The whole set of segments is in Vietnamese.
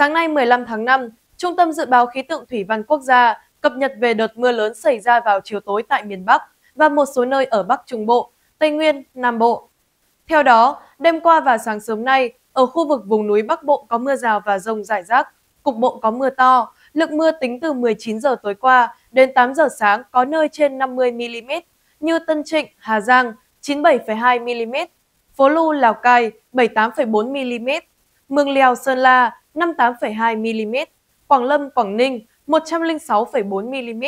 Sáng nay 15 tháng 5, Trung tâm Dự báo Khí tượng Thủy văn Quốc gia cập nhật về đợt mưa lớn xảy ra vào chiều tối tại miền Bắc và một số nơi ở Bắc Trung Bộ, Tây Nguyên, Nam Bộ. Theo đó, đêm qua và sáng sớm nay, ở khu vực vùng núi Bắc Bộ có mưa rào và rông rải rác, cục bộ có mưa to, lượng mưa tính từ 19 giờ tối qua đến 8 giờ sáng có nơi trên 50mm như Tân Trịnh, Hà Giang 97,2mm, Phố Lu, Lào Cai 78,4mm, Mường Lèo, Sơn La 58,2 mm, Quảng Lâm, Quảng Ninh 106,4 mm.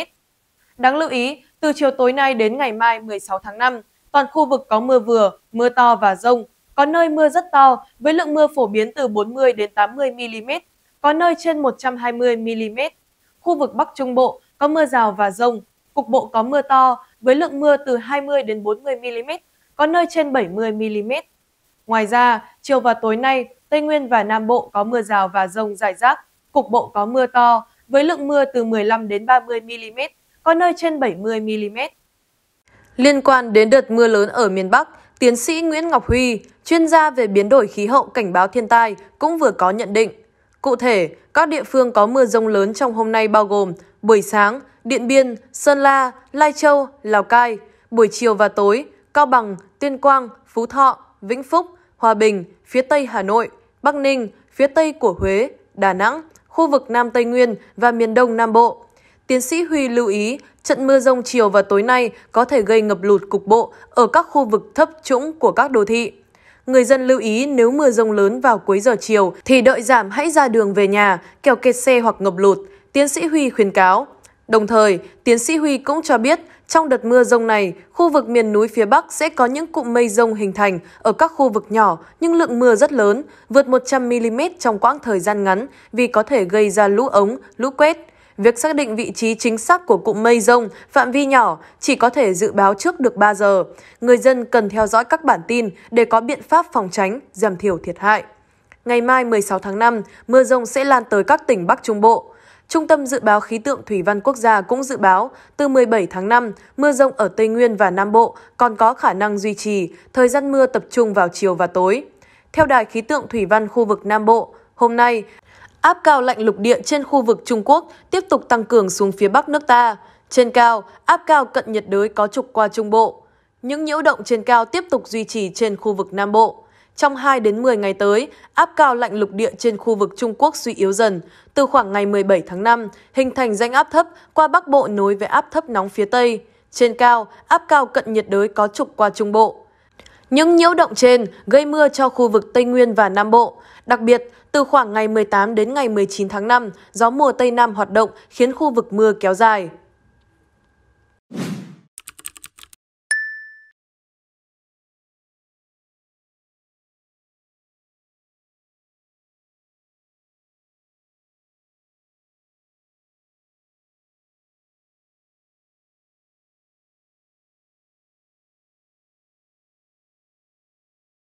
Đáng lưu ý, từ chiều tối nay đến ngày mai 16 tháng 5, toàn khu vực có mưa vừa, mưa to và rông, có nơi mưa rất to với lượng mưa phổ biến từ 40 đến 80 mm, có nơi trên 120 mm. Khu vực Bắc Trung Bộ có mưa rào và rông, cục bộ có mưa to với lượng mưa từ 20 đến 40 mm, có nơi trên 70 mm. Ngoài ra, chiều và tối nay, Tây Nguyên và Nam Bộ có mưa rào và rông rải rác, cục bộ có mưa to, với lượng mưa từ 15 đến 30 mm, có nơi trên 70 mm. Liên quan đến đợt mưa lớn ở miền Bắc, tiến sĩ Nguyễn Ngọc Huy, chuyên gia về biến đổi khí hậu cảnh báo thiên tai, cũng vừa có nhận định. Cụ thể, các địa phương có mưa rông lớn trong hôm nay bao gồm buổi sáng, Điện Biên, Sơn La, Lai Châu, Lào Cai, buổi chiều và tối, Cao Bằng, Tuyên Quang, Phú Thọ, Vĩnh Phúc, Hòa Bình, phía Tây Hà Nội – Bắc Ninh, phía Tây của Huế, Đà Nẵng, khu vực Nam Tây Nguyên và miền Đông Nam Bộ. Tiến sĩ Huy lưu ý, trận mưa rông chiều và tối nay có thể gây ngập lụt cục bộ ở các khu vực thấp trũng của các đô thị. Người dân lưu ý nếu mưa rông lớn vào cuối giờ chiều thì đợi giảm hãy ra đường về nhà, kẻo kẹt xe hoặc ngập lụt. Tiến sĩ Huy khuyến cáo. Đồng thời, tiến sĩ Huy cũng cho biết, trong đợt mưa rông này, khu vực miền núi phía Bắc sẽ có những cụm mây rông hình thành ở các khu vực nhỏ nhưng lượng mưa rất lớn, vượt 100mm trong quãng thời gian ngắn vì có thể gây ra lũ ống, lũ quét. Việc xác định vị trí chính xác của cụm mây rông, phạm vi nhỏ chỉ có thể dự báo trước được 3 giờ. Người dân cần theo dõi các bản tin để có biện pháp phòng tránh, giảm thiểu thiệt hại. Ngày mai 16 tháng 5, mưa rông sẽ lan tới các tỉnh Bắc Trung Bộ. Trung tâm Dự báo Khí tượng Thủy văn Quốc gia cũng dự báo từ 17 tháng 5, mưa rông ở Tây Nguyên và Nam Bộ còn có khả năng duy trì, thời gian mưa tập trung vào chiều và tối. Theo Đài Khí tượng Thủy văn khu vực Nam Bộ, hôm nay, áp cao lạnh lục địa trên khu vực Trung Quốc tiếp tục tăng cường xuống phía bắc nước ta. Trên cao, áp cao cận nhiệt đới có trục qua Trung Bộ. Những nhiễu động trên cao tiếp tục duy trì trên khu vực Nam Bộ. Trong 2 đến 10 ngày tới, áp cao lạnh lục địa trên khu vực Trung Quốc suy yếu dần. Từ khoảng ngày 17 tháng 5, hình thành rãnh áp thấp qua Bắc Bộ nối với áp thấp nóng phía Tây. Trên cao, áp cao cận nhiệt đới có trục qua Trung Bộ. Những nhiễu động trên gây mưa cho khu vực Tây Nguyên và Nam Bộ. Đặc biệt, từ khoảng ngày 18 đến ngày 19 tháng 5, gió mùa Tây Nam hoạt động khiến khu vực mưa kéo dài.